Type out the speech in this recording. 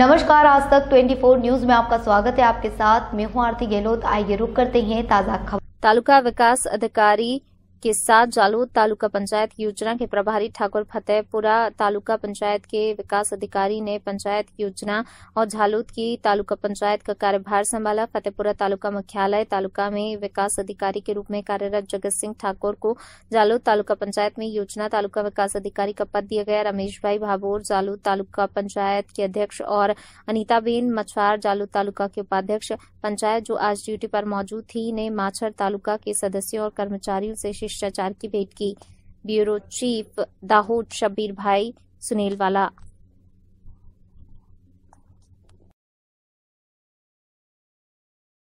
नमस्कार आज तक 24 न्यूज में आपका स्वागत है आपके साथ मैं हूं आरती गहलोत आइए रुक करते हैं ताजा खबर तालुका विकास अधिकारी के साथ जालोद तालुका पंचायत योजना के प्रभारी ठाकुर फतेहपुरा तालुका पंचायत के विकास अधिकारी ने पंचायत योजना और झालोद की तालुका पंचायत का कार्यभार संभाला फतेहपुरा तालुका मुख्यालय तालुका में विकास अधिकारी के रूप में कार्यरत जगत सिंह ठाकुर को जालोद तालुका पंचायत में योजना तालुका विकास अधिकारी का पद दिया गया रमेश भाई भाभोर जालोद तालुका पंचायत के अध्यक्ष और अनिताबेन मछवार जालोद तालुका के उपाध्यक्ष पंचायत जो आज ड्यूटी पर मौजूद थी ने माछर तालुका के सदस्यों और कर्मचारियों से भ्रष्टाचार की भेंट की ब्यूरो चीफ दाहोद शब्बीर भाई सुनीलवाला